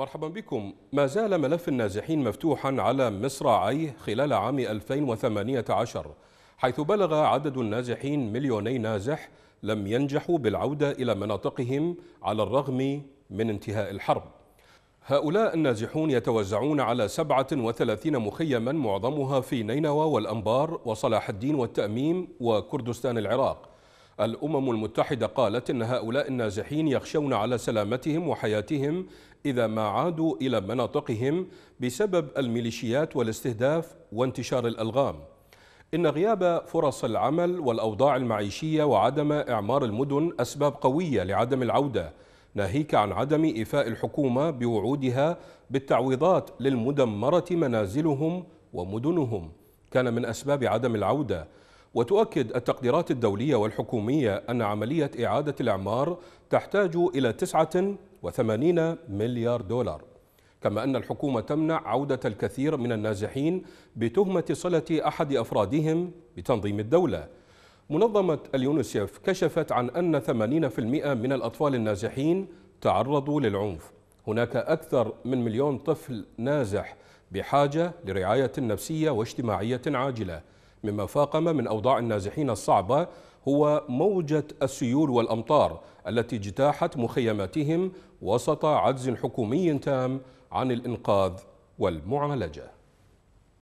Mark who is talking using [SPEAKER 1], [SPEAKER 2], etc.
[SPEAKER 1] مرحبا بكم ما زال ملف النازحين مفتوحا على مصراعيه خلال عام 2018 حيث بلغ عدد النازحين مليوني نازح لم ينجحوا بالعودة إلى مناطقهم على الرغم من انتهاء الحرب هؤلاء النازحون يتوزعون على 37 مخيما معظمها في نينوى والأنبار وصلاح الدين والتأميم وكردستان العراق الأمم المتحدة قالت إن هؤلاء النازحين يخشون على سلامتهم وحياتهم إذا ما عادوا إلى مناطقهم بسبب الميليشيات والاستهداف وانتشار الألغام إن غياب فرص العمل والأوضاع المعيشية وعدم إعمار المدن أسباب قوية لعدم العودة ناهيك عن عدم إيفاء الحكومة بوعودها بالتعويضات للمدمرة منازلهم ومدنهم كان من أسباب عدم العودة وتؤكد التقديرات الدولية والحكومية أن عملية إعادة الإعمار تحتاج إلى 89 مليار دولار كما أن الحكومة تمنع عودة الكثير من النازحين بتهمة صلة أحد أفرادهم بتنظيم الدولة منظمة اليونسيف كشفت عن أن 80% من الأطفال النازحين تعرضوا للعنف هناك أكثر من مليون طفل نازح بحاجة لرعاية نفسية واجتماعية عاجلة مما فاقم من أوضاع النازحين الصعبة هو موجة السيول والأمطار التي اجتاحت مخيماتهم وسط عجز حكومي تام عن الإنقاذ والمعالجة